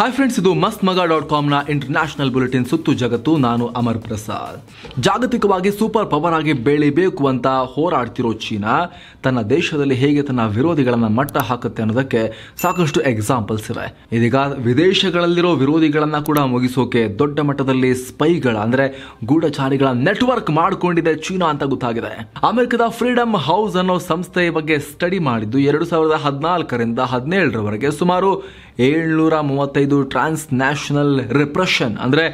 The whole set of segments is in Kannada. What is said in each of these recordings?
ಹಾಯ್ ಫ್ರೆಂಡ್ಸ್ ಇದು ಮಸ್ತ್ ಮಗ ಡಾಟ್ ಕಾಮ್ನ ಇಂಟರ್ನ್ಯಾಷನಲ್ ಬುಲೆಟಿನ್ ಸುತ್ತು ಜಗತ್ತು ನಾನು ಅಮರ್ ಪ್ರಸಾದ್ ಜಾಗತಿಕವಾಗಿ ಸೂಪರ್ ಪವರ್ ಆಗಿ ಬೆಳಿಬೇಕು ಅಂತ ಹೋರಾಡ್ತಿರೋ ಚೀನಾ ತನ್ನ ದೇಶದಲ್ಲಿ ಹೇಗೆ ತನ್ನ ವಿರೋಧಿಗಳನ್ನು ಮಟ್ಟ ಹಾಕುತ್ತೆ ಅನ್ನೋದಕ್ಕೆ ಸಾಕಷ್ಟು ಎಕ್ಸಾಂಪಲ್ಸ್ ಇವೆ ಇದೀಗ ವಿದೇಶಗಳಲ್ಲಿರೋ ವಿರೋಧಿಗಳನ್ನು ಕೂಡ ಮುಗಿಸೋಕೆ ದೊಡ್ಡ ಮಟ್ಟದಲ್ಲಿ ಸ್ಪೈಗಳ ಅಂದರೆ ಗೂಢಚಾರಿಗಳ ನೆಟ್ವರ್ಕ್ ಮಾಡಿಕೊಂಡಿದೆ ಚೀನಾ ಅಂತ ಗೊತ್ತಾಗಿದೆ ಅಮೆರಿಕದ ಫ್ರೀಡಮ್ ಹೌಸ್ ಅನ್ನೋ ಸಂಸ್ಥೆಯ ಬಗ್ಗೆ ಸ್ಟಡಿ ಮಾಡಿದ್ದು ಎರಡು ಸಾವಿರದ ಹದಿನಾಲ್ಕರಿಂದ ಹದಿನೇಳರವರೆಗೆ ಸುಮಾರು ಏಳ್ನೂರ ಮೂವತ್ತೈದು ಟ್ರಾನ್ಸ್ ನ್ಯಾಷನಲ್ ರಿಪ್ರೆಷನ್ ಅಂದರೆ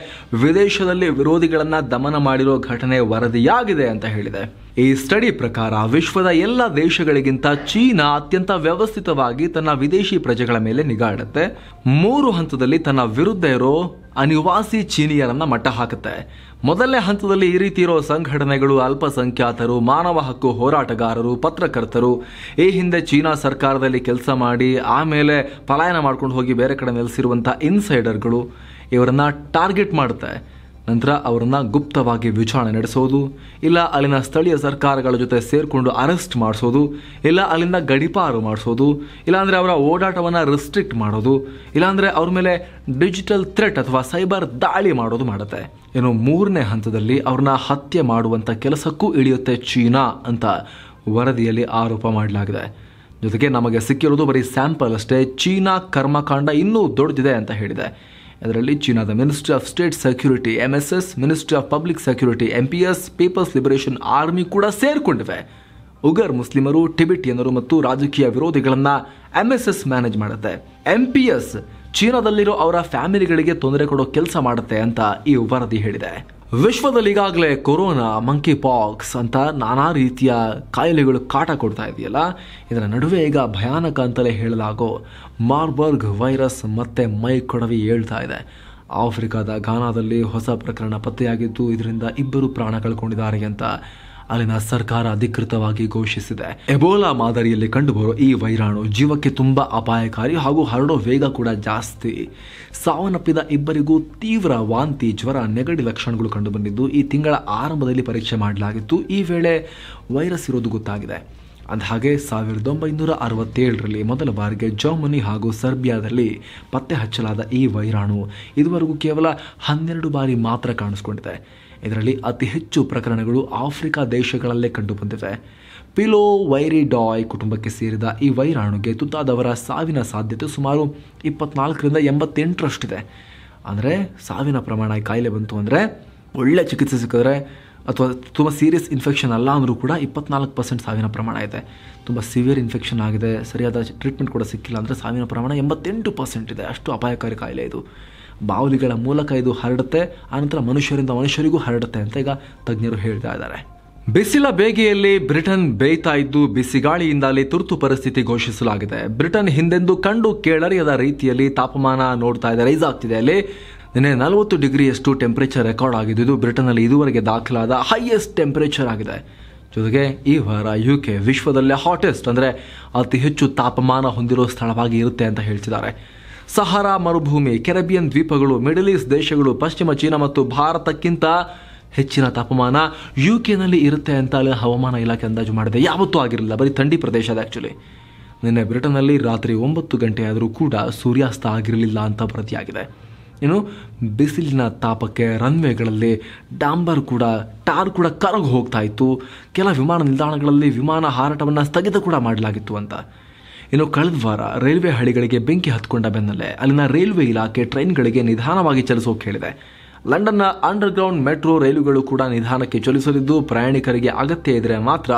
ವಿದೇಶದಲ್ಲಿ ವಿರೋಧಿಗಳನ್ನು ದಮನ ಮಾಡಿರೋ ಘಟನೆ ವರದಿಯಾಗಿದೆ ಅಂತ ಹೇಳಿದೆ ಈ ಸ್ಟಡಿ ಪ್ರಕಾರ ವಿಶ್ವದ ಎಲ್ಲ ದೇಶಗಳಿಗಿಂತ ಚೀನಾ ಅತ್ಯಂತ ವ್ಯವಸ್ಥಿತವಾಗಿ ತನ್ನ ವಿದೇಶಿ ಪ್ರಜೆಗಳ ಮೇಲೆ ನಿಗಾ ಇಡುತ್ತೆ ಮೂರು ಹಂತದಲ್ಲಿ ತನ್ನ ವಿರುದ್ಧ ಇರೋ ಅನಿವಾಸಿ ಚೀನಿಯರನ್ನ ಮಟ್ಟ ಹಾಕುತ್ತೆ ಮೊದಲನೇ ಹಂತದಲ್ಲಿ ಈ ರೀತಿ ಇರೋ ಸಂಘಟನೆಗಳು ಅಲ್ಪಸಂಖ್ಯಾತರು ಮಾನವ ಹಕ್ಕು ಹೋರಾಟಗಾರರು ಪತ್ರಕರ್ತರು ಈ ಹಿಂದೆ ಚೀನಾ ಸರ್ಕಾರದಲ್ಲಿ ಕೆಲಸ ಮಾಡಿ ಆಮೇಲೆ ಪಲಾಯನ ಮಾಡ್ಕೊಂಡು ಹೋಗಿ ಬೇರೆ ಕಡೆ ನೆಲೆಸಿರುವಂತಹ ಇನ್ಸೈಡರ್ಗಳು ಇವರನ್ನ ಟಾರ್ಗೆಟ್ ಮಾಡುತ್ತೆ ನಂತರ ಅವರನ್ನು ಗುಪ್ತವಾಗಿ ವಿಚಾರಣೆ ನಡೆಸೋದು ಇಲ್ಲ ಅಲ್ಲಿನ ಸ್ಥಳೀಯ ಸರ್ಕಾರಗಳ ಜೊತೆ ಸೇರಿಕೊಂಡು ಅರೆಸ್ಟ್ ಮಾಡಿಸೋದು ಇಲ್ಲ ಅಲ್ಲಿಂದ ಗಡಿಪಾರು ಮಾಡಿಸೋದು ಇಲ್ಲಾಂದರೆ ಅವರ ಓಡಾಟವನ್ನು ರಿಸ್ಟ್ರಿಕ್ಟ್ ಮಾಡೋದು ಇಲ್ಲಾಂದರೆ ಅವ್ರ ಮೇಲೆ ಡಿಜಿಟಲ್ ಥ್ರೆಟ್ ಅಥವಾ ಸೈಬರ್ ದಾಳಿ ಮಾಡೋದು ಮಾಡುತ್ತೆ ಏನು ಮೂರನೇ ಹಂತದಲ್ಲಿ ಅವ್ರನ್ನ ಹತ್ಯೆ ಮಾಡುವಂಥ ಕೆಲಸಕ್ಕೂ ಇಳಿಯುತ್ತೆ ಚೀನಾ ಅಂತ ವರದಿಯಲ್ಲಿ ಆರೋಪ ಮಾಡಲಾಗಿದೆ ಜೊತೆಗೆ ನಮಗೆ ಸಿಕ್ಕಿರೋದು ಬರೀ ಸ್ಯಾಂಪಲ್ ಅಷ್ಟೇ ಚೀನಾ ಕರ್ಮಕಾಂಡ ಇನ್ನೂ ದೊಡ್ಡದಿದೆ ಅಂತ ಹೇಳಿದೆ ಅದರಲ್ಲಿ ಚೀನಾದ ministry of state security MSS ministry of public security ಎಸ್ ಪೀಪಲ್ಸ್ ಲಿಬರೇಷನ್ ಆರ್ಮಿ ಕೂಡ ಸೇರಿಕೊಂಡಿವೆ ಉಗರ್ ಮುಸ್ಲಿಮರು ಟಿಬೆಟಿಯನರು ಮತ್ತು ರಾಜಕೀಯ ವಿರೋಧಿಗಳನ್ನ ಎಂಎಸ್ಎಸ್ ಮ್ಯಾನೇಜ್ ಮಾಡುತ್ತೆ ಎಂಪಿಎಸ್ ಚೀನಾದಲ್ಲಿರೋ ಅವರ ಫ್ಯಾಮಿಲಿಗಳಿಗೆ ತೊಂದರೆ ಕೊಡೋ ಕೆಲಸ ಮಾಡುತ್ತೆ ಅಂತ ಈ ವರದಿ ಹೇಳಿದೆ ವಿಶ್ವದಲ್ಲಿ ಈಗಾಗಲೇ ಕೊರೋನಾ ಮಂಕಿ ಪಾಕ್ಸ್ ಅಂತ ನಾನಾ ರೀತಿಯ ಕಾಯಿಲೆಗಳು ಕಾಟ ಕೊಡ್ತಾ ಇದೆಯಲ್ಲ ಇದರ ನಡುವೆ ಈಗ ಭಯಾನಕ ಅಂತಲೇ ಹೇಳಲಾಗೋ ಮಾರ್ಬರ್ಗ್ ವೈರಸ್ ಮತ್ತೆ ಮೈ ಕೊಡವಿ ಹೇಳ್ತಾ ಇದೆ ಆಫ್ರಿಕಾದ ಘಾನಾದಲ್ಲಿ ಹೊಸ ಪ್ರಕರಣ ಪತ್ತೆಯಾಗಿದ್ದು ಇದರಿಂದ ಇಬ್ಬರು ಪ್ರಾಣ ಕಳ್ಕೊಂಡಿದ್ದಾರೆ ಅಂತ ಅಲ್ಲಿನ ಸರ್ಕಾರ ಅಧಿಕೃತವಾಗಿ ಘೋಷಿಸಿದೆ ಎಬೋಲಾ ಮಾದರಿಯಲ್ಲಿ ಕಂಡುಬರುವ ಈ ವೈರಾಣು ಜೀವಕ್ಕೆ ತುಂಬಾ ಅಪಾಯಕಾರಿ ಹಾಗೂ ಹರಡೋ ವೇಗ ಕೂಡ ಜಾಸ್ತಿ ಸಾವನ್ನಪ್ಪಿದ ಇಬ್ಬರಿಗೂ ತೀವ್ರ ವಾಂತಿ ಜ್ವರ ನೆಗಡಿ ಲಕ್ಷಣಗಳು ಕಂಡುಬಂದಿದ್ದು ಈ ತಿಂಗಳ ಆರಂಭದಲ್ಲಿ ಪರೀಕ್ಷೆ ಮಾಡಲಾಗಿತ್ತು ಈ ವೇಳೆ ವೈರಸ್ ಇರೋದು ಗೊತ್ತಾಗಿದೆ ಹಾಗೆ ಸಾವಿರದ ಒಂಬೈನೂರ ಅರವತ್ತೇಳರಲ್ಲಿ ಮೊದಲ ಬಾರಿಗೆ ಜರ್ಮನಿ ಹಾಗೂ ಸರ್ಬಿಯಾದಲ್ಲಿ ಪತ್ತೆ ಹಚ್ಚಲಾದ ಈ ವೈರಾಣು ಇದುವರೆಗೂ ಕೇವಲ ಹನ್ನೆರಡು ಬಾರಿ ಮಾತ್ರ ಕಾಣಿಸ್ಕೊಂಡಿದೆ ಇದರಲ್ಲಿ ಅತಿ ಹೆಚ್ಚು ಪ್ರಕರಣಗಳು ಆಫ್ರಿಕಾ ದೇಶಗಳಲ್ಲೇ ಕಂಡುಬಂದಿವೆ ಪಿಲೋ ವೈರಿ ಡಾಯ್ ಕುಟುಂಬಕ್ಕೆ ಸೇರಿದ ಈ ವೈರಾಣುಗೆ ತುತ್ತಾದವರ ಸಾವಿನ ಸಾಧ್ಯತೆ ಸುಮಾರು ಇಪ್ಪತ್ನಾಲ್ಕರಿಂದ ಎಂಬತ್ತೆಂಟರಷ್ಟಿದೆ ಅಂದರೆ ಸಾವಿನ ಪ್ರಮಾಣ ಕಾಯಿಲೆ ಬಂತು ಅಂದರೆ ಒಳ್ಳೆ ಚಿಕಿತ್ಸೆ ಸಿಕ್ಕಿದ್ರೆ ಅಥವಾ ತುಂಬ ಸೀರಿಯಸ್ ಇನ್ಫೆಕ್ಷನ್ ಅಲ್ಲ ಅಂದರೂ ಕೂಡ ಇಪ್ಪತ್ನಾಲ್ಕು ಪರ್ಸೆಂಟ್ ಸಾವಿನ ಪ್ರಮಾಣ ಇದೆ ತುಂಬ ಸಿವಿಯರ್ ಇನ್ಫೆಕ್ಷನ್ ಆಗಿದೆ ಸರಿಯಾದ ಟ್ರೀಟ್ಮೆಂಟ್ ಕೂಡ ಸಿಕ್ಕಿಲ್ಲ ಅಂದರೆ ಸಾವಿನ ಪ್ರಮಾಣ ಎಂಬತ್ತೆಂಟು ಪರ್ಸೆಂಟ್ ಇದೆ ಅಷ್ಟು ಅಪಾಯಕಾರಿ ಕಾಯಿಲೆ ಇದು ಬಾವಲಿಗಳ ಮೂಲಕ ಇದು ಹರಡುತ್ತೆ ಆನಂತರ ಮನುಷ್ಯರಿಂದ ಮನುಷ್ಯರಿಗೂ ಹರಡುತ್ತೆ ಅಂತ ಈಗ ತಜ್ಞರು ಹೇಳ್ತಾ ಇದ್ದಾರೆ ಬಿಸಿಲ ಬೇಗೆಯಲ್ಲಿ ಬ್ರಿಟನ್ ಬೇಯ್ತಾ ಇದ್ದು ಬಿಸಿಗಾಳಿಯಿಂದ ಅಲ್ಲಿ ತುರ್ತು ಪರಿಸ್ಥಿತಿ ಘೋಷಿಸಲಾಗಿದೆ ಬ್ರಿಟನ್ ಹಿಂದೆಂದು ಕಂಡು ಕೇಳರಿಯದ ರೀತಿಯಲ್ಲಿ ತಾಪಮಾನ ನೋಡ್ತಾ ಇದೆ ರೈಸ್ ಆಗ್ತಿದೆ ಅಲ್ಲಿ ನಿನ್ನೆ ನಲವತ್ತು ಡಿಗ್ರಿಯಷ್ಟು ಟೆಂಪರೇಚರ್ ರೆಕಾರ್ಡ್ ಆಗಿದ್ದು ಇದು ಅಲ್ಲಿ ಇದುವರೆಗೆ ದಾಖಲಾದ ಹೈಯೆಸ್ಟ್ ಟೆಂಪರೇಚರ್ ಆಗಿದೆ ಜೊತೆಗೆ ಈ ವಾರ ಯು ಕೆ ವಿಶ್ವದಲ್ಲೇ ಹಾಟೆಸ್ಟ್ ಅಂದರೆ ಅತಿ ಹೆಚ್ಚು ತಾಪಮಾನ ಹೊಂದಿರೋ ಸ್ಥಳವಾಗಿ ಇರುತ್ತೆ ಅಂತ ಹೇಳ್ತಿದ್ದಾರೆ ಸಹರಾ ಮರುಭೂಮಿ ಕೆರೆಬಿಯನ್ ದ್ವೀಪಗಳು ಮಿಡಲ್ ಈಸ್ಟ್ ದೇಶಗಳು ಪಶ್ಚಿಮ ಚೀನಾ ಮತ್ತು ಭಾರತಕ್ಕಿಂತ ಹೆಚ್ಚಿನ ತಾಪಮಾನ ಯು ಕೆನಲ್ಲಿ ಇರುತ್ತೆ ಅಂತ ಅಲ್ಲಿ ಹವಾಮಾನ ಇಲಾಖೆ ಅಂದಾಜು ಮಾಡಿದೆ ಯಾವತ್ತೂ ಆಗಿರಲಿಲ್ಲ ಬರೀ ಥಂಡಿ ಪ್ರದೇಶ ಅದು ಆ್ಯಕ್ಚುಲಿ ನಿನ್ನೆ ಬ್ರಿಟನ್ನಲ್ಲಿ ರಾತ್ರಿ ಒಂಬತ್ತು ಗಂಟೆಯಾದರೂ ಕೂಡ ಸೂರ್ಯಾಸ್ತ ಆಗಿರಲಿಲ್ಲ ಅಂತ ಪ್ರತಿಯಾಗಿದೆ ಏನು ಬಿಸಿಲಿನ ತಾಪಕ್ಕೆ ರನ್ವೇಗಳಲ್ಲಿ ಡಾಂಬರ್ ಕೂಡ ಟಾರ್ ಕೂಡ ಕರಗು ಹೋಗ್ತಾ ಇತ್ತು ಕೆಲ ವಿಮಾನ ನಿಲ್ದಾಣಗಳಲ್ಲಿ ವಿಮಾನ ಹಾರಾಟವನ್ನು ಸ್ಥಗಿತ ಕೂಡ ಮಾಡಲಾಗಿತ್ತು ಅಂತ ಇನ್ನು ಕಳೆದ ವಾರ ರೈಲ್ವೆ ಹಳಿಗಳಿಗೆ ಬೆಂಕಿ ಹತ್ಕೊಂಡ ಬೆನ್ನಲ್ಲೇ ಅಲ್ಲಿನ ರೈಲ್ವೆ ಇಲಾಖೆ ಟ್ರೈನ್ಗಳಿಗೆ ನಿಧಾನವಾಗಿ ಚಲಿಸೋಕೆ ಹೇಳಿದೆ ಲಂಡನ್ನ ಅಂಡರ್ಗ್ರೌಂಡ್ ಮೆಟ್ರೋ ರೈಲುಗಳು ಕೂಡ ನಿಧಾನಕ್ಕೆ ಚಲಿಸಲಿದ್ದು ಪ್ರಯಾಣಿಕರಿಗೆ ಅಗತ್ಯ ಇದ್ರೆ ಮಾತ್ರ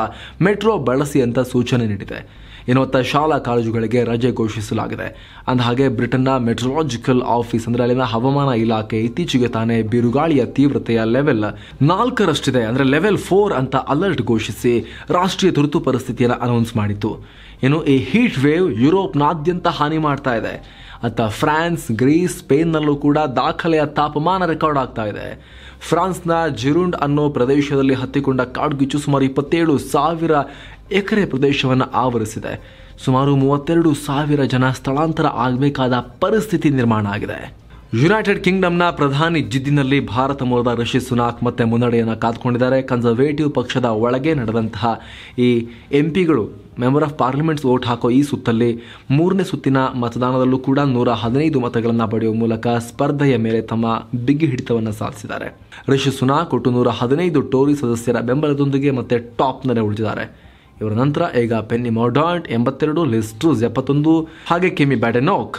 ಮೆಟ್ರೋ ಬಳಸಿ ಅಂತ ಸೂಚನೆ ನೀಡಿದೆ ಎನ್ನುವಂಥ ಶಾಲಾ ಕಾಲೇಜುಗಳಿಗೆ ರಜೆ ಘೋಷಿಸಲಾಗಿದೆ ಅಂದ ಹಾಗೆ ಬ್ರಿಟನ್ನ ಮೆಟ್ರಾಲಜಿಕಲ್ ಆಫೀಸ್ ಅಂದರೆ ಅಲ್ಲಿನ ಹವಾಮಾನ ಇಲಾಖೆ ಇತ್ತೀಚೆಗೆ ತಾನೇ ಬಿರುಗಾಳಿಯ ತೀವ್ರತೆಯ ಲೆವೆಲ್ ನಾಲ್ಕರಷ್ಟಿದೆ ಅಂದರೆ ಲೆವೆಲ್ ಫೋರ್ ಅಂತ ಅಲರ್ಟ್ ಘೋಷಿಸಿ ರಾಷ್ಟ್ರೀಯ ತುರ್ತು ಪರಿಸ್ಥಿತಿಯನ್ನು ಅನೌನ್ಸ್ ಮಾಡಿತ್ತು ಏನು ಈ ಹೀಟ್ ವೇವ್ ಯುರೋಪ್ನಾದ್ಯಂತ ಹಾನಿ ಮಾಡ್ತಾ ಇದೆ ಅಂತ ಫ್ರಾನ್ಸ್ ಗ್ರೀಸ್ ಸ್ಪೇನ್ನಲ್ಲೂ ಕೂಡ ದಾಖಲೆಯ ತಾಪಮಾನ ರೆಕಾರ್ಡ್ ಆಗ್ತಾ ಇದೆ ಫ್ರಾನ್ಸ್ನ ಜಿರುಂಡ್ ಅನ್ನೋ ಪ್ರದೇಶದಲ್ಲಿ ಹತ್ತಿಕೊಂಡ ಕಾಡ್ಗಿಚ್ಚು ಸುಮಾರು ಇಪ್ಪತ್ತೇಳು ಸಾವಿರ ಎಕರೆ ಪ್ರದೇಶವನ್ನು ಆವರಿಸಿದೆ ಸುಮಾರು ಮೂವತ್ತೆರಡು ಸಾವಿರ ಜನ ಸ್ಥಳಾಂತರ ಆಗಬೇಕಾದ ಪರಿಸ್ಥಿತಿ ನಿರ್ಮಾಣ ಆಗಿದೆ ಯುನೈಟೆಡ್ ಕಿಂಗ್ಡಮ್ನ ಪ್ರಧಾನಿ ಜಿದ್ದಿನಲ್ಲಿ ಭಾರತ ಮೂಲದ ರಿಷಿ ಸುನಾಕ್ ಮತ್ತೆ ಮುನ್ನಡೆಯನ್ನು ಕಾದ್ಕೊಂಡಿದ್ದಾರೆ ಕನ್ಸರ್ವೇಟಿವ್ ಪಕ್ಷದ ಒಳಗೆ ನಡೆದಂತಹ ಈ ಎಂ ಪಿಗಳು ಮೆಂಬರ್ ಆಫ್ ಪಾರ್ಲಿಮೆಂಟ್ಸ್ ವೋಟ್ ಹಾಕೋ ಈ ಸುತ್ತಲ್ಲಿ ಮೂರನೇ ಸುತ್ತಿನ ಮತದಾನದಲ್ಲೂ ಕೂಡ ನೂರ ಹದಿನೈದು ಮತಗಳನ್ನು ಪಡೆಯುವ ಮೂಲಕ ಸ್ಪರ್ಧೆಯ ಮೇಲೆ ತಮ್ಮ ಬಿಗಿ ಹಿಡಿತವನ್ನು ಸಾಧಿಸಿದ್ದಾರೆ ರಿಷಿ ಸುನಾಕ್ ಒಟ್ಟು ನೂರ ಹದಿನೈದು ಟೋರಿ ಸದಸ್ಯರ ಬೆಂಬಲದೊಂದಿಗೆ ಮತ್ತೆ ಟಾಪ್ನಲ್ಲಿ ಉಳಿದಿದ್ದಾರೆ ಇವರ ನಂತರ ಈಗ ಪೆನ್ನಿ ಮೌಡಾಂಟ್ ಎಂಬತ್ತೆರಡು ಲಿಸ್ಟ್ರೂಸ್ ಎಪ್ಪತ್ತೊಂದು ಹಾಗೆ ಕೆಮಿ ಬ್ಯಾಟೆನೋಕ್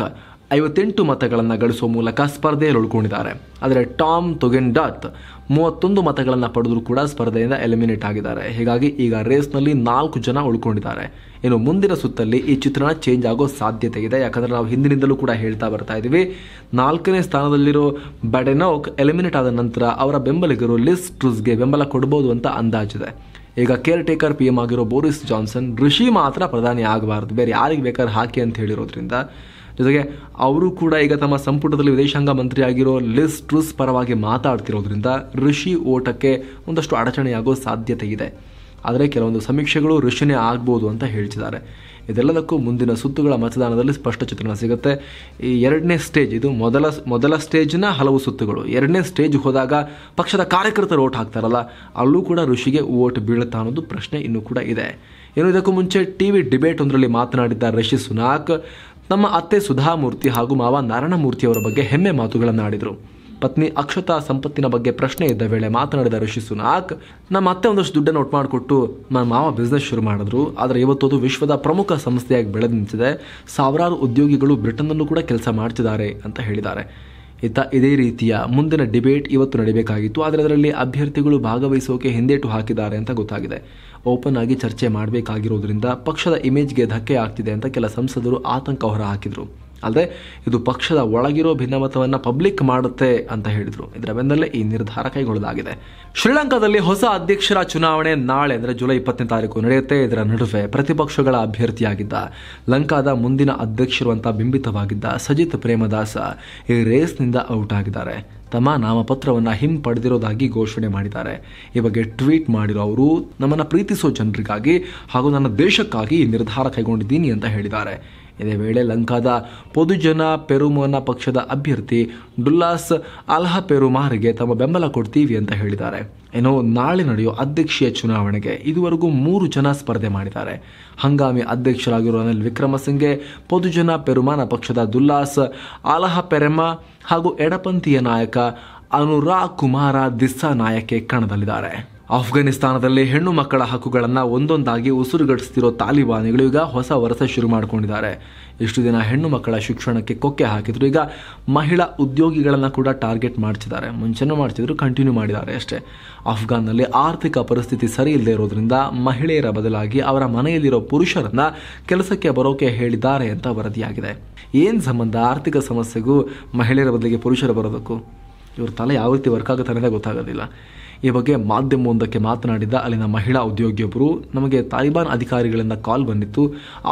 ಐವತ್ತೆಂಟು ಮತಗಳನ್ನು ಗಳಿಸುವ ಮೂಲಕ ಸ್ಪರ್ಧೆಯಲ್ಲಿ ಉಳ್ಕೊಂಡಿದ್ದಾರೆ ಆದರೆ ಟಾಮ್ ಡಾತ್ ಮೂವತ್ತೊಂದು ಮತಗಳನ್ನು ಪಡೆದರೂ ಕೂಡ ಸ್ಪರ್ಧೆಯಿಂದ ಎಲಿಮಿನೇಟ್ ಆಗಿದ್ದಾರೆ ಹೀಗಾಗಿ ಈಗ ರೇಸ್ನಲ್ಲಿ ನಾಲ್ಕು ಜನ ಉಳ್ಕೊಂಡಿದ್ದಾರೆ ಇನ್ನು ಮುಂದಿನ ಸುತ್ತಲ್ಲಿ ಈ ಚಿತ್ರಣ ಚೇಂಜ್ ಆಗೋ ಸಾಧ್ಯತೆ ಇದೆ ಯಾಕಂದರೆ ನಾವು ಹಿಂದಿನಿಂದಲೂ ಕೂಡ ಹೇಳ್ತಾ ಬರ್ತಾ ಇದ್ದೀವಿ ನಾಲ್ಕನೇ ಸ್ಥಾನದಲ್ಲಿರೋ ಬ್ಯಾಡೆನೋಕ್ ಎಲಿಮಿನೇಟ್ ಆದ ನಂತರ ಅವರ ಬೆಂಬಲಿಗರು ಲಿಸ್ ಬೆಂಬಲ ಕೊಡ್ಬೋದು ಅಂತ ಅಂದಾಜಿದೆ ಈಗ ಕೇರ್ ಟೇಕರ್ ಪಿ ಎಂ ಆಗಿರೋ ಬೋರಿಸ್ ಜಾನ್ಸನ್ ಋಷಿ ಮಾತ್ರ ಪ್ರಧಾನಿ ಆಗಬಾರ್ದು ಬೇರೆ ಯಾರಿಗೆ ಬೇಕಾದ್ರೆ ಹಾಕಿ ಅಂತ ಹೇಳಿರೋದ್ರಿಂದ ಜೊತೆಗೆ ಅವರು ಕೂಡ ಈಗ ತಮ್ಮ ಸಂಪುಟದಲ್ಲಿ ವಿದೇಶಾಂಗ ಮಂತ್ರಿ ಆಗಿರೋ ಲಿಸ್ ಟ್ರೂಸ್ ಪರವಾಗಿ ಮಾತಾಡ್ತಿರೋದ್ರಿಂದ ಋಷಿ ಓಟಕ್ಕೆ ಒಂದಷ್ಟು ಅಡಚಣೆಯಾಗೋ ಸಾಧ್ಯತೆ ಇದೆ ಆದರೆ ಕೆಲವೊಂದು ಸಮೀಕ್ಷೆಗಳು ಋಷಿನೇ ಆಗ್ಬೋದು ಅಂತ ಹೇಳ್ತಿದ್ದಾರೆ ಇದೆಲ್ಲದಕ್ಕೂ ಮುಂದಿನ ಸುತ್ತುಗಳ ಮತದಾನದಲ್ಲಿ ಸ್ಪಷ್ಟ ಚಿತ್ರಣ ಸಿಗುತ್ತೆ ಈ ಎರಡನೇ ಸ್ಟೇಜ್ ಇದು ಮೊದಲ ಮೊದಲ ಸ್ಟೇಜ್ನ ಹಲವು ಸುತ್ತುಗಳು ಎರಡನೇ ಸ್ಟೇಜ್ ಹೋದಾಗ ಪಕ್ಷದ ಕಾರ್ಯಕರ್ತರು ಓಟ್ ಹಾಕ್ತಾರಲ್ಲ ಅಲ್ಲೂ ಕೂಡ ಋಷಿಗೆ ಓಟ್ ಬೀಳುತ್ತಾ ಅನ್ನೋದು ಪ್ರಶ್ನೆ ಇನ್ನೂ ಕೂಡ ಇದೆ ಏನು ಇದಕ್ಕೂ ಮುಂಚೆ ಟಿ ವಿ ಡಿಬೇಟ್ ಒಂದರಲ್ಲಿ ಮಾತನಾಡಿದ್ದ ರಶಿ ಸುನಾಕ್ ನಮ್ಮ ಅತ್ತೆ ಸುಧಾಮೂರ್ತಿ ಹಾಗೂ ಮಾವ ಮೂರ್ತಿ ಅವರ ಬಗ್ಗೆ ಹೆಮ್ಮೆ ಮಾತುಗಳನ್ನು ಆಡಿದರು ಪತ್ನಿ ಅಕ್ಷತಾ ಸಂಪತ್ತಿನ ಬಗ್ಗೆ ಪ್ರಶ್ನೆ ಇದ್ದ ವೇಳೆ ಮಾತನಾಡಿದ ಋಷಿ ಸುನಾಕ್ ನಮ್ಮ ಅತ್ತೆ ಒಂದಷ್ಟು ದುಡ್ಡನ್ನು ಒಟ್ಟು ಮಾಡಿಕೊಟ್ಟು ನನ್ನ ಮಾವ ಬಿಸ್ನೆಸ್ ಶುರು ಮಾಡಿದ್ರು ಆದರೆ ಅದು ವಿಶ್ವದ ಪ್ರಮುಖ ಸಂಸ್ಥೆಯಾಗಿ ಬೆಳೆದು ನಿಂತಿದೆ ಸಾವಿರಾರು ಉದ್ಯೋಗಿಗಳು ಬ್ರಿಟನ್ನನ್ನು ಕೂಡ ಕೆಲಸ ಮಾಡ್ತಿದ್ದಾರೆ ಅಂತ ಹೇಳಿದ್ದಾರೆ ಇತ್ತ ಇದೇ ರೀತಿಯ ಮುಂದಿನ ಡಿಬೇಟ್ ಇವತ್ತು ನಡೀಬೇಕಾಗಿತ್ತು ಆದರೆ ಅದರಲ್ಲಿ ಅಭ್ಯರ್ಥಿಗಳು ಭಾಗವಹಿಸೋಕೆ ಹಿಂದೇಟು ಹಾಕಿದ್ದಾರೆ ಅಂತ ಗೊತ್ತಾಗಿದೆ ಓಪನ್ ಆಗಿ ಚರ್ಚೆ ಮಾಡಬೇಕಾಗಿರೋದ್ರಿಂದ ಪಕ್ಷದ ಇಮೇಜ್ಗೆ ಧಕ್ಕೆ ಆಗ್ತಿದೆ ಅಂತ ಕೆಲ ಸಂಸದರು ಆತಂಕ ಹೊರಹಾಕಿದರು ಅಲ್ಲದೆ ಇದು ಪಕ್ಷದ ಒಳಗಿರೋ ಭಿನ್ನಮತವನ್ನು ಪಬ್ಲಿಕ್ ಮಾಡುತ್ತೆ ಅಂತ ಹೇಳಿದರು ಇದರ ಬೆನ್ನಲ್ಲೇ ಈ ನಿರ್ಧಾರ ಕೈಗೊಳ್ಳಲಾಗಿದೆ ಶ್ರೀಲಂಕಾದಲ್ಲಿ ಹೊಸ ಅಧ್ಯಕ್ಷರ ಚುನಾವಣೆ ನಾಳೆ ಅಂದರೆ ಜುಲೈ ಇಪ್ಪತ್ತನೇ ತಾರೀಕು ನಡೆಯುತ್ತೆ ಇದರ ನಡುವೆ ಪ್ರತಿಪಕ್ಷಗಳ ಅಭ್ಯರ್ಥಿಯಾಗಿದ್ದ ಲಂಕಾದ ಮುಂದಿನ ಅಧ್ಯಕ್ಷರು ಅಂತ ಬಿಂಬಿತವಾಗಿದ್ದ ಸಜಿತ್ ಪ್ರೇಮದಾಸ ಈ ರೇಸ್ನಿಂದ ಔಟ್ ಆಗಿದ್ದಾರೆ ತಮ್ಮ ನಾಮಪತ್ರವನ್ನು ಹಿಂಪಡೆದಿರೋದಾಗಿ ಘೋಷಣೆ ಮಾಡಿದ್ದಾರೆ ಈ ಬಗ್ಗೆ ಟ್ವೀಟ್ ಮಾಡಿರೋ ಅವರು ನಮ್ಮನ್ನು ಪ್ರೀತಿಸೋ ಜನರಿಗಾಗಿ ಹಾಗೂ ನನ್ನ ದೇಶಕ್ಕಾಗಿ ನಿರ್ಧಾರ ಕೈಗೊಂಡಿದ್ದೀನಿ ಅಂತ ಹೇಳಿದ್ದಾರೆ ಇದೇ ವೇಳೆ ಲಂಕಾದ ಪೊದುಜನ ಪೆರುಮೋನ ಪಕ್ಷದ ಅಭ್ಯರ್ಥಿ ಡುಲ್ಲಾಸ್ ಅಲ್ಹ ಪೆರುಮಾರ್ಗೆ ತಮ್ಮ ಬೆಂಬಲ ಕೊಡ್ತೀವಿ ಅಂತ ಹೇಳಿದ್ದಾರೆ ಏನೋ ನಾಳೆ ನಡೆಯುವ ಅಧ್ಯಕ್ಷೀಯ ಚುನಾವಣೆಗೆ ಇದುವರೆಗೂ ಮೂರು ಜನ ಸ್ಪರ್ಧೆ ಮಾಡಿದ್ದಾರೆ ಹಂಗಾಮಿ ಅಧ್ಯಕ್ಷರಾಗಿರುವ ರನಿಲ್ ವಿಕ್ರಮಸಿಂಘೆ ಪೊದುಜನ ಪೆರುಮಾನ ಪಕ್ಷದ ದುಲ್ಲಾಸ್ ಅಲಹ ಪೆರೆಮ ಹಾಗೂ ಎಡಪಂಥೀಯ ನಾಯಕ ಅನುರಾ ಕುಮಾರ ದಿಸ್ಸಾ ನಾಯಕೆ ಕಣದಲ್ಲಿದ್ದಾರೆ ಆಫ್ಘಾನಿಸ್ತಾನದಲ್ಲಿ ಹೆಣ್ಣು ಮಕ್ಕಳ ಹಕ್ಕುಗಳನ್ನು ಒಂದೊಂದಾಗಿ ಉಸುರುಗಟ್ಟಿಸ್ತಿರೋ ತಾಲಿಬಾನಿಗಳು ಈಗ ಹೊಸ ವರಸ ಶುರು ಮಾಡಿಕೊಂಡಿದ್ದಾರೆ ಇಷ್ಟು ದಿನ ಹೆಣ್ಣು ಮಕ್ಕಳ ಶಿಕ್ಷಣಕ್ಕೆ ಕೊಕ್ಕೆ ಹಾಕಿದ್ರು ಈಗ ಮಹಿಳಾ ಉದ್ಯೋಗಿಗಳನ್ನು ಕೂಡ ಟಾರ್ಗೆಟ್ ಮಾಡ್ತಿದ್ದಾರೆ ಮುಂಚೆನೂ ಮಾಡ್ತಿದ್ರು ಕಂಟಿನ್ಯೂ ಮಾಡಿದ್ದಾರೆ ಅಷ್ಟೇ ಆಫ್ಘಾನ್ನಲ್ಲಿ ಆರ್ಥಿಕ ಪರಿಸ್ಥಿತಿ ಸರಿ ಇಲ್ಲದೆ ಇರೋದ್ರಿಂದ ಮಹಿಳೆಯರ ಬದಲಾಗಿ ಅವರ ಮನೆಯಲ್ಲಿರೋ ಪುರುಷರನ್ನ ಕೆಲಸಕ್ಕೆ ಬರೋಕೆ ಹೇಳಿದ್ದಾರೆ ಅಂತ ವರದಿಯಾಗಿದೆ ಏನು ಸಂಬಂಧ ಆರ್ಥಿಕ ಸಮಸ್ಯೆಗೂ ಮಹಿಳೆಯರ ಬದಲಿಗೆ ಪುರುಷರು ಬರೋದಕ್ಕೂ ಇವ್ರ ತಲೆ ಯಾವ ರೀತಿ ವರ್ಕ್ ಆಗುತ್ತೆ ಅನ್ನೋದೇ ಗೊತ್ತಾಗೋದಿಲ್ಲ ಈ ಬಗ್ಗೆ ಮಾಧ್ಯಮವೊಂದಕ್ಕೆ ಮಾತನಾಡಿದ ಅಲ್ಲಿನ ಮಹಿಳಾ ಉದ್ಯೋಗಿಯೊಬ್ಬರು ನಮಗೆ ತಾಲಿಬಾನ್ ಅಧಿಕಾರಿಗಳಿಂದ ಕಾಲ್ ಬಂದಿತ್ತು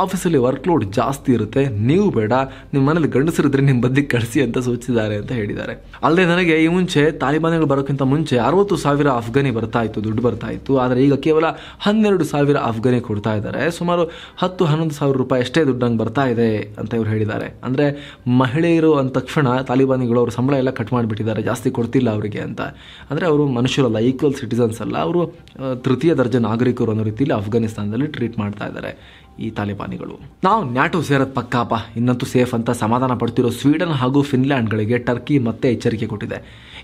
ಆಫೀಸಲ್ಲಿ ವರ್ಕ್ಲೋಡ್ ಜಾಸ್ತಿ ಇರುತ್ತೆ ನೀವು ಬೇಡ ನಿಮ್ಮ ಮನೇಲಿ ಗಂಡಸರಿದ್ರೆ ನಿಮ್ಮ ಬದ್ಲಿ ಕಳಿಸಿ ಅಂತ ಸೂಚಿಸಿದ್ದಾರೆ ಅಂತ ಹೇಳಿದ್ದಾರೆ ಅಲ್ಲದೆ ನನಗೆ ಈ ಮುಂಚೆ ತಾಲಿಬಾನ್ಗಳು ಬರೋಕ್ಕಿಂತ ಮುಂಚೆ ಅರವತ್ತು ಸಾವಿರ ಅಫ್ಘಾನಿ ಬರ್ತಾ ಇತ್ತು ದುಡ್ಡು ಬರ್ತಾ ಇತ್ತು ಆದರೆ ಈಗ ಕೇವಲ ಹನ್ನೆರಡು ಸಾವಿರ ಅಫ್ಘಾನಿ ಕೊಡ್ತಾ ಇದ್ದಾರೆ ಸುಮಾರು ಹತ್ತು ಹನ್ನೊಂದು ಸಾವಿರ ರೂಪಾಯಿ ಅಷ್ಟೇ ದುಡ್ಡು ನಂಗೆ ಬರ್ತಾ ಇದೆ ಅಂತ ಇವರು ಹೇಳಿದ್ದಾರೆ ಅಂದರೆ ಮಹಿಳೆಯರು ಅಂದ ತಕ್ಷಣ ತಾಲಿಬಾನಿಗಳು ಅವರು ಸಂಬಳ ಎಲ್ಲ ಕಟ್ ಮಾಡಿಬಿಟ್ಟಿದ್ದಾರೆ ಜಾಸ್ತಿ ಕೊಡ್ತಿಲ್ಲ ಅವರಿಗೆ ಅಂತ ಅಂದರೆ ಅವರು ಮನುಷ್ಯರಲ್ಲ ಅಲ್ಲ ಈಕ್ವಲ್ ಸಿಟಿಸನ್ಸ್ ಅಲ್ಲ ಅವರು ತೃತೀಯ ದರ್ಜೆ ನಾಗರಿಕರು ಅನ್ನೋ ರೀತಿಯಲ್ಲಿ ಅಫ್ಘಾನಿಸ್ತಾನದಲ್ಲಿ ಟ್ರೀಟ್ ಮಾಡ್ತಾ ಇದ್ದಾರೆ ಈ ತಾಲಿಬಾನಿಗಳು ನಾವು ನ್ಯಾಟೋ ಸೇರೋದು ಪಕ್ಕಾಪ ಇನ್ನಂತೂ ಸೇಫ್ ಅಂತ ಸಮಾಧಾನ ಪಡ್ತಿರೋ ಸ್ವೀಡನ್ ಹಾಗೂ ಫಿನ್ಲ್ಯಾಂಡ್ಗಳಿಗೆ ಟರ್ಕಿ ಮತ್ತೆ ಎಚ್ಚರಿಕೆ ಕೊಟ್ಟಿದೆ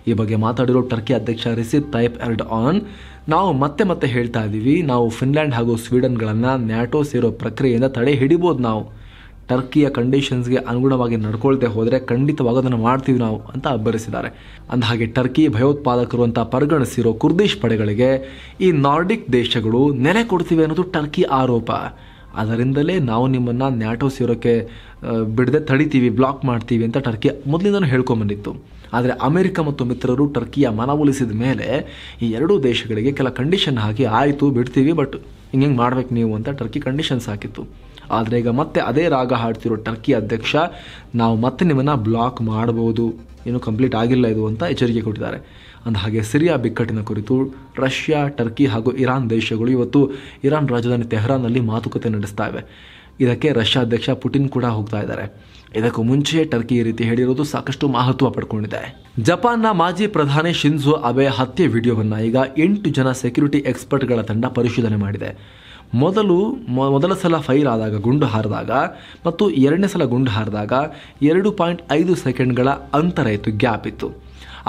ಈ ಬಗ್ಗೆ ಮಾತಾಡಿರೋ ಟರ್ಕಿ ಅಧ್ಯಕ್ಷ ರಿಸಿಪ್ ತೈಪ್ ಎರ್ಡ್ ಆನ್ ನಾವು ಮತ್ತೆ ಮತ್ತೆ ಹೇಳ್ತಾ ಇದ್ದೀವಿ ನಾವು ಫಿನ್ಲ್ಯಾಂಡ್ ಹಾಗೂ ಸ್ವೀಡನ್ಗಳನ್ನು ನ್ಯಾಟೋ ಸೇರೋ ಪ್ರಕ್ರಿಯೆಯಿಂದ ತಡೆ ಹಿಡಿಬೋದು ನಾವು ಟರ್ಕಿಯ ಕಂಡೀಷನ್ಸ್ಗೆ ಅನುಗುಣವಾಗಿ ನಡ್ಕೊಳ್ತೇ ಹೋದರೆ ಖಂಡಿತವಾಗಿ ಅದನ್ನು ಮಾಡ್ತೀವಿ ನಾವು ಅಂತ ಅಬ್ಬರಿಸಿದ್ದಾರೆ ಹಾಗೆ ಟರ್ಕಿ ಭಯೋತ್ಪಾದಕರು ಅಂತ ಪರಿಗಣಿಸಿರೋ ಕುರ್ದಿಶ್ ಪಡೆಗಳಿಗೆ ಈ ನಾರ್ಡಿಕ್ ದೇಶಗಳು ನೆಲೆ ಕೊಡ್ತೀವಿ ಅನ್ನೋದು ಟರ್ಕಿ ಆರೋಪ ಅದರಿಂದಲೇ ನಾವು ನಿಮ್ಮನ್ನು ನ್ಯಾಟೋ ಸೇರೋಕ್ಕೆ ಬಿಡದೆ ತಡಿತೀವಿ ಬ್ಲಾಕ್ ಮಾಡ್ತೀವಿ ಅಂತ ಟರ್ಕಿ ಮೊದಲಿಂದನೂ ಹೇಳ್ಕೊಂಬಂದಿತ್ತು ಆದರೆ ಅಮೆರಿಕ ಮತ್ತು ಮಿತ್ರರು ಟರ್ಕಿಯ ಮನವೊಲಿಸಿದ ಮೇಲೆ ಈ ಎರಡೂ ದೇಶಗಳಿಗೆ ಕೆಲ ಕಂಡೀಷನ್ ಹಾಕಿ ಆಯಿತು ಬಿಡ್ತೀವಿ ಬಟ್ ಹಿಂಗೆ ಮಾಡ್ಬೇಕು ನೀವು ಅಂತ ಟರ್ಕಿ ಕಂಡೀಷನ್ಸ್ ಹಾಕಿತ್ತು ಆದರೆ ಈಗ ಮತ್ತೆ ಅದೇ ರಾಗ ಹಾಡ್ತಿರೋ ಟರ್ಕಿ ಅಧ್ಯಕ್ಷ ನಾವು ಮತ್ತೆ ನಿಮ್ಮನ್ನು ಬ್ಲಾಕ್ ಮಾಡ್ಬೋದು ಏನು ಕಂಪ್ಲೀಟ್ ಆಗಿಲ್ಲ ಇದು ಅಂತ ಎಚ್ಚರಿಕೆ ಕೊಟ್ಟಿದ್ದಾರೆ ಅಂದ ಹಾಗೆ ಸಿರಿಯಾ ಬಿಕ್ಕಟ್ಟಿನ ಕುರಿತು ರಷ್ಯಾ ಟರ್ಕಿ ಹಾಗೂ ಇರಾನ್ ದೇಶಗಳು ಇವತ್ತು ಇರಾನ್ ರಾಜಧಾನಿ ತೆಹರಾನ್ನಲ್ಲಿ ಮಾತುಕತೆ ನಡೆಸ್ತಾ ಇವೆ ಇದಕ್ಕೆ ರಷ್ಯಾ ಅಧ್ಯಕ್ಷ ಪುಟಿನ್ ಕೂಡ ಹೋಗ್ತಾ ಇದ್ದಾರೆ ಇದಕ್ಕೂ ಮುಂಚೆ ಟರ್ಕಿ ಈ ರೀತಿ ಹೇಳಿರೋದು ಸಾಕಷ್ಟು ಮಹತ್ವ ಪಡ್ಕೊಂಡಿದೆ ಜಪಾನ್ನ ಮಾಜಿ ಪ್ರಧಾನಿ ಶಿನ್ಝೋ ಅಬೆ ಹತ್ಯೆ ವಿಡಿಯೋವನ್ನು ಈಗ ಎಂಟು ಜನ ಸೆಕ್ಯೂರಿಟಿ ಎಕ್ಸ್ಪರ್ಟ್ಗಳ ತಂಡ ಪರಿಶೀಲನೆ ಮಾಡಿದೆ ಮೊದಲು ಮೊದಲ ಸಲ ಫೈಲ್ ಆದಾಗ ಗುಂಡು ಹಾರಿದಾಗ ಮತ್ತು ಎರಡನೇ ಸಲ ಗುಂಡು ಹಾರಿದಾಗ ಎರಡು ಪಾಯಿಂಟ್ ಐದು ಸೆಕೆಂಡ್ಗಳ ಅಂತರ ಇತ್ತು ಗ್ಯಾಪ್ ಇತ್ತು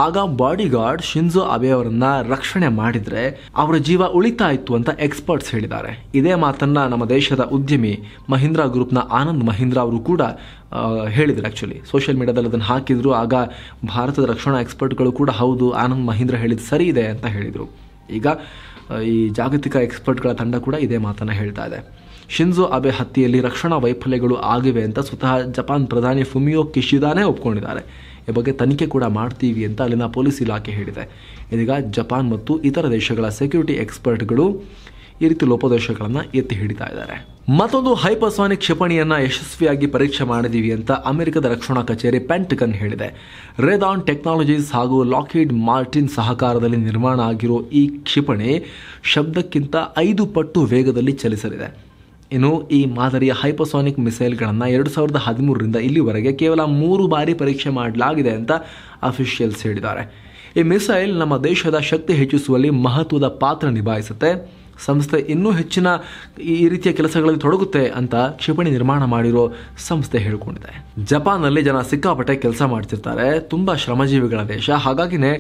ಆಗ ಬಾಡಿಗಾರ್ಡ್ ಶಿನ್ಜೋ ಅಬೆ ಅವರನ್ನ ರಕ್ಷಣೆ ಮಾಡಿದರೆ ಅವರ ಜೀವ ಉಳಿತಾ ಇತ್ತು ಅಂತ ಎಕ್ಸ್ಪರ್ಟ್ಸ್ ಹೇಳಿದ್ದಾರೆ ಇದೇ ಮಾತನ್ನ ನಮ್ಮ ದೇಶದ ಉದ್ಯಮಿ ಮಹೀಂದ್ರಾ ಗ್ರೂಪ್ನ ಆನಂದ್ ಮಹೀಂದ್ರಾ ಅವರು ಕೂಡ ಹೇಳಿದ್ರು ಆ್ಯಕ್ಚುಲಿ ಸೋಷಿಯಲ್ ಮೀಡಿಯಾದಲ್ಲಿ ಅದನ್ನು ಹಾಕಿದ್ರು ಆಗ ಭಾರತದ ರಕ್ಷಣಾ ಎಕ್ಸ್ಪರ್ಟ್ಗಳು ಕೂಡ ಹೌದು ಆನಂದ್ ಮಹೀಂದ್ರ ಹೇಳಿದ್ದು ಸರಿ ಇದೆ ಅಂತ ಹೇಳಿದರು ಈಗ ಈ ಜಾಗತಿಕ ಎಕ್ಸ್ಪರ್ಟ್ಗಳ ತಂಡ ಕೂಡ ಇದೇ ಮಾತನ್ನು ಹೇಳ್ತಾ ಇದೆ ಶಿನ್ಝೋ ಅಬೆ ಹತ್ಯೆಯಲ್ಲಿ ರಕ್ಷಣಾ ವೈಫಲ್ಯಗಳು ಆಗಿವೆ ಅಂತ ಸ್ವತಃ ಜಪಾನ್ ಪ್ರಧಾನಿ ಫುಮಿಯೋ ಕಿಶಿದಾನೇ ಒಪ್ಕೊಂಡಿದ್ದಾರೆ ಈ ಬಗ್ಗೆ ತನಿಖೆ ಕೂಡ ಮಾಡ್ತೀವಿ ಅಂತ ಅಲ್ಲಿನ ಪೊಲೀಸ್ ಇಲಾಖೆ ಹೇಳಿದೆ ಇದೀಗ ಜಪಾನ್ ಮತ್ತು ಇತರ ದೇಶಗಳ ಸೆಕ್ಯೂರಿಟಿ ಎಕ್ಸ್ಪರ್ಟ್ಗಳು ಈ ರೀತಿ ಲೋಪದೋಷಗಳನ್ನು ಎತ್ತಿ ಹಿಡಿತಾ ಇದ್ದಾರೆ ಮತ್ತೊಂದು ಹೈಪರ್ಸಾನಿಕ್ ಕ್ಷಿಪಣಿಯನ್ನು ಯಶಸ್ವಿಯಾಗಿ ಪರೀಕ್ಷೆ ಮಾಡಿದೀವಿ ಅಂತ ಅಮೆರಿಕದ ರಕ್ಷಣಾ ಕಚೇರಿ ಪೆಂಟಗನ್ ಹೇಳಿದೆ ರೇದಾನ್ ಟೆಕ್ನಾಲಜೀಸ್ ಹಾಗೂ ಲಾಕಿಡ್ ಮಾರ್ಟಿನ್ ಸಹಕಾರದಲ್ಲಿ ನಿರ್ಮಾಣ ಆಗಿರೋ ಈ ಕ್ಷಿಪಣಿ ಶಬ್ದಕ್ಕಿಂತ ಐದು ಪಟ್ಟು ವೇಗದಲ್ಲಿ ಚಲಿಸಲಿದೆ ಇನ್ನು ಈ ಮಾದರಿಯ ಹೈಪರ್ಸಾನಿಕ್ ಮಿಸೈಲ್ಗಳನ್ನು ಎರಡು ಸಾವಿರದ ಹದಿಮೂರರಿಂದ ಇಲ್ಲಿವರೆಗೆ ಕೇವಲ ಮೂರು ಬಾರಿ ಪರೀಕ್ಷೆ ಮಾಡಲಾಗಿದೆ ಅಂತ ಅಫಿಷಿಯಲ್ಸ್ ಹೇಳಿದ್ದಾರೆ ಈ ಮಿಸೈಲ್ ನಮ್ಮ ದೇಶದ ಶಕ್ತಿ ಹೆಚ್ಚಿಸುವಲ್ಲಿ ಮಹತ್ವದ ಪಾತ್ರ ನಿಭಾಯಿಸುತ್ತೆ ಸಂಸ್ಥೆ ಇನ್ನೂ ಹೆಚ್ಚಿನ ಈ ರೀತಿಯ ಕೆಲಸಗಳಲ್ಲಿ ತೊಡಗುತ್ತೆ ಅಂತ ಕ್ಷಿಪಣಿ ನಿರ್ಮಾಣ ಮಾಡಿರೋ ಸಂಸ್ಥೆ ಹೇಳಿಕೊಂಡಿದೆ ಜಪಾನ್ನಲ್ಲಿ ಜನ ಸಿಕ್ಕಾಪಟ್ಟೆ ಕೆಲಸ ಮಾಡ್ತಿರ್ತಾರೆ ತುಂಬ ಶ್ರಮಜೀವಿಗಳ ದೇಶ ಹಾಗಾಗಿನೇ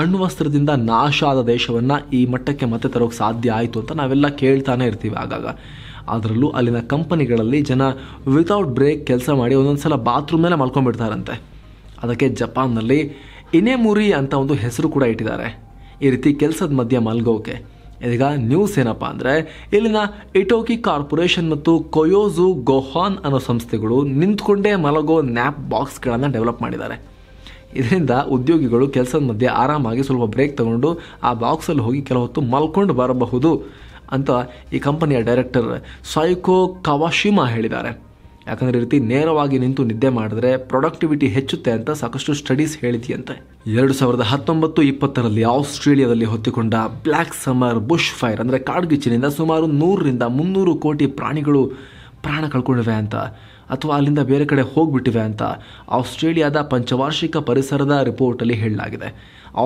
ಅಣ್ವಸ್ತ್ರದಿಂದ ನಾಶ ಆದ ದೇಶವನ್ನು ಈ ಮಟ್ಟಕ್ಕೆ ಮತ್ತೆ ತರೋಕೆ ಸಾಧ್ಯ ಆಯಿತು ಅಂತ ನಾವೆಲ್ಲ ಕೇಳ್ತಾನೆ ಇರ್ತೀವಿ ಆಗಾಗ ಅದರಲ್ಲೂ ಅಲ್ಲಿನ ಕಂಪನಿಗಳಲ್ಲಿ ಜನ ವಿತೌಟ್ ಬ್ರೇಕ್ ಕೆಲಸ ಮಾಡಿ ಒಂದೊಂದು ಸಲ ಬಾತ್ರೂಮ್ನಲ್ಲೇ ಮಲ್ಕೊಂಡ್ಬಿಡ್ತಾರಂತೆ ಅದಕ್ಕೆ ಜಪಾನ್ನಲ್ಲಿ ಇನೇಮುರಿ ಅಂತ ಒಂದು ಹೆಸರು ಕೂಡ ಇಟ್ಟಿದ್ದಾರೆ ಈ ರೀತಿ ಕೆಲಸದ ಮಧ್ಯೆ ಮಲ್ಗೋಕೆ ಇದೀಗ ನ್ಯೂಸ್ ಏನಪ್ಪಾ ಅಂದರೆ ಇಲ್ಲಿನ ಇಟೋಕಿ ಕಾರ್ಪೊರೇಷನ್ ಮತ್ತು ಕೊಯೋಜು ಗೋಹಾನ್ ಅನ್ನೋ ಸಂಸ್ಥೆಗಳು ನಿಂತ್ಕೊಂಡೇ ಮಲಗೋ ನ್ಯಾಪ್ ಬಾಕ್ಸ್ಗಳನ್ನು ಡೆವಲಪ್ ಮಾಡಿದ್ದಾರೆ ಇದರಿಂದ ಉದ್ಯೋಗಿಗಳು ಕೆಲಸದ ಮಧ್ಯೆ ಆರಾಮಾಗಿ ಸ್ವಲ್ಪ ಬ್ರೇಕ್ ತಗೊಂಡು ಆ ಬಾಕ್ಸಲ್ಲಿ ಹೋಗಿ ಕೆಲವು ಹೊತ್ತು ಮಲ್ಕೊಂಡು ಬರಬಹುದು ಅಂತ ಈ ಕಂಪನಿಯ ಡೈರೆಕ್ಟರ್ ಸೈಕೋ ಕವಾಶಿಮಾ ಹೇಳಿದ್ದಾರೆ ಯಾಕಂದರೆ ರೀತಿ ನೇರವಾಗಿ ನಿಂತು ನಿದ್ದೆ ಮಾಡಿದ್ರೆ ಪ್ರೊಡಕ್ಟಿವಿಟಿ ಹೆಚ್ಚುತ್ತೆ ಅಂತ ಸಾಕಷ್ಟು ಸ್ಟಡೀಸ್ ಹೇಳಿದೆಯಂತೆ ಎರಡು ಸಾವಿರದ ಹತ್ತೊಂಬತ್ತು ಇಪ್ಪತ್ತರಲ್ಲಿ ಆಸ್ಟ್ರೇಲಿಯಾದಲ್ಲಿ ಹೊತ್ತಿಕೊಂಡ ಬ್ಲ್ಯಾಕ್ ಸಮರ್ ಬುಷ್ ಫೈರ್ ಅಂದರೆ ಕಾಡ್ಗಿಚ್ಚಿನಿಂದ ಸುಮಾರು ನೂರರಿಂದ ಮುನ್ನೂರು ಕೋಟಿ ಪ್ರಾಣಿಗಳು ಪ್ರಾಣ ಕಳ್ಕೊಂಡಿವೆ ಅಂತ ಅಥವಾ ಅಲ್ಲಿಂದ ಬೇರೆ ಕಡೆ ಹೋಗ್ಬಿಟ್ಟಿವೆ ಅಂತ ಆಸ್ಟ್ರೇಲಿಯಾದ ಪಂಚವಾರ್ಷಿಕ ಪರಿಸರದ ರಿಪೋರ್ಟಲ್ಲಿ ಹೇಳಲಾಗಿದೆ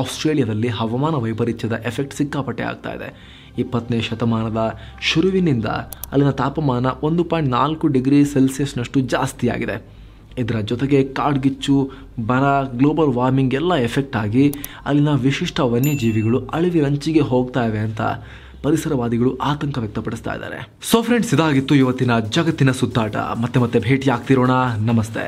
ಆಸ್ಟ್ರೇಲಿಯಾದಲ್ಲಿ ಹವಾಮಾನ ವೈಪರೀತ್ಯದ ಎಫೆಕ್ಟ್ ಸಿಕ್ಕಾಪಟ್ಟೆ ಆಗ್ತಾ ಇದೆ ಇಪ್ಪತ್ತನೇ ಶತಮಾನದ ಶುರುವಿನಿಂದ ಅಲ್ಲಿನ ತಾಪಮಾನ ಒಂದು ಪಾಯಿಂಟ್ ನಾಲ್ಕು ಡಿಗ್ರಿ ಸೆಲ್ಸಿಯಸ್ನಷ್ಟು ಜಾಸ್ತಿಯಾಗಿದೆ ಇದರ ಜೊತೆಗೆ ಕಾಡ್ಗಿಚ್ಚು ಬರ ಗ್ಲೋಬಲ್ ವಾರ್ಮಿಂಗ್ ಎಲ್ಲ ಎಫೆಕ್ಟ್ ಆಗಿ ಅಲ್ಲಿನ ವಿಶಿಷ್ಟ ವನ್ಯಜೀವಿಗಳು ಅಳಿವಿರಂಚಿಗೆ ಹೋಗ್ತಾ ಇವೆ ಅಂತ ಪರಿಸರವಾದಿಗಳು ಆತಂಕ ವ್ಯಕ್ತಪಡಿಸ್ತಾ ಇದ್ದಾರೆ ಸೊ ಫ್ರೆಂಡ್ಸ್ ಇದಾಗಿತ್ತು ಇವತ್ತಿನ ಜಗತ್ತಿನ ಸುತ್ತಾಟ ಮತ್ತೆ ಮತ್ತೆ ಭೇಟಿ ಆಗ್ತಿರೋಣ ನಮಸ್ತೆ